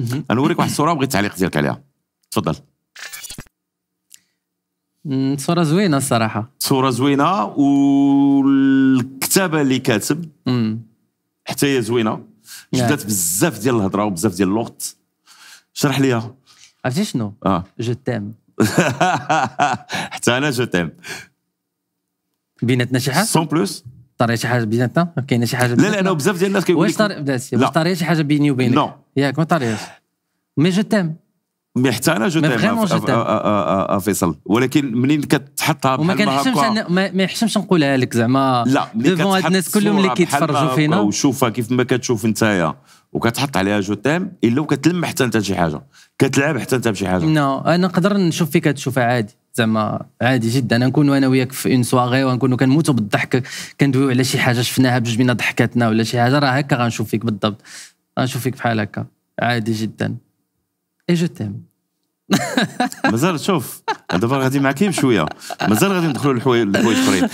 انا نوريك واحد الصوره وبغيت التعليق ديالك عليها تفضل صورة زوينة الصراحة صورة زوينة والكتابة اللي كاتب حتى هي زوينة جدات بزاف ديال الهضرة وبزاف ديال الوقت شرح ليها عرفتي شنو؟ اه جو تيم حتى انا جو تيم بيناتنا شي حاجة سون بلوس طريت شي حاجه بيناتنا كاينه شي حاجه لا لا انا بزاف ديال الناس كيقولوا واش طري بلاتي واش طري شي حاجه بيني وبينك نو ياك ما طريتش مي جو تيم مي حتى انا جو تيم فيصل ولكن منين كتحطها وما كنحشمش ما يحشمش نقولها لك زعما لا ديفون هاد الناس كلهم اللي كيتفرجوا فينا وشوفها كيف ما كتشوف نتايا وكتحط عليها جو تيم الا وكتلمح حتى انت شي حاجه كتلعب حتى انت بشي حاجه نو انا نقدر نشوف فيك تشوفها عادي زعما عادي جدا نكون انا وياك في اون سواغي ونكونوا كنموتوا بالضحك كندويو على شي حاجه شفناها بجوج بينا ضحكاتنا ولا شي حاجه راه هكا غنشوف فيك بالضبط غنشوف فيك بحال هكا عادي جدا اي جو تيم مازال شوف دابا غادي معاكي بشويه مازال غادي ندخلوا لحوايج اخرين